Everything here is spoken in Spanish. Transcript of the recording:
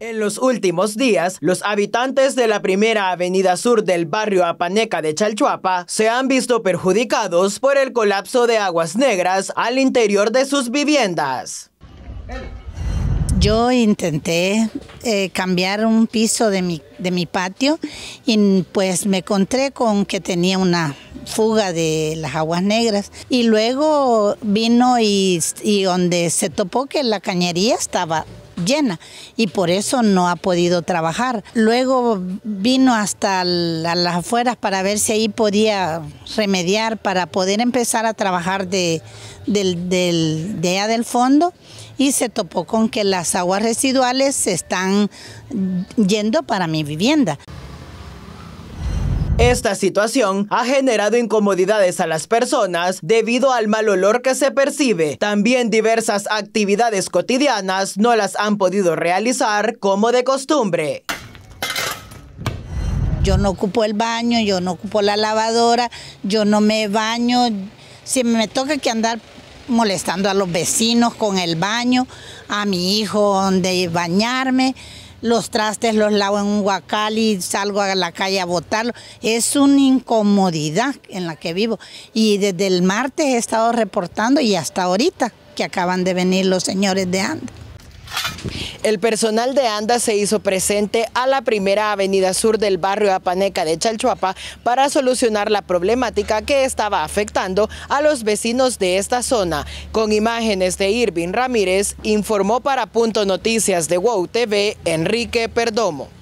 En los últimos días, los habitantes de la primera avenida sur del barrio Apaneca de Chalchuapa se han visto perjudicados por el colapso de aguas negras al interior de sus viviendas. Yo intenté eh, cambiar un piso de mi, de mi patio y pues me encontré con que tenía una fuga de las aguas negras y luego vino y, y donde se topó que la cañería estaba llena y por eso no ha podido trabajar. Luego vino hasta las afueras para ver si ahí podía remediar para poder empezar a trabajar de, del, del fondo y se topó con que las aguas residuales se están yendo para mi vivienda. Esta situación ha generado incomodidades a las personas debido al mal olor que se percibe. También diversas actividades cotidianas no las han podido realizar como de costumbre. Yo no ocupo el baño, yo no ocupo la lavadora, yo no me baño. Si me toca que andar molestando a los vecinos con el baño, a mi hijo donde bañarme, los trastes los lavo en un guacal y salgo a la calle a botarlo. Es una incomodidad en la que vivo. Y desde el martes he estado reportando y hasta ahorita que acaban de venir los señores de Andes. El personal de ANDA se hizo presente a la primera avenida sur del barrio Apaneca de Chalchuapa para solucionar la problemática que estaba afectando a los vecinos de esta zona. Con imágenes de Irving Ramírez, informó para Punto Noticias de WOW TV, Enrique Perdomo.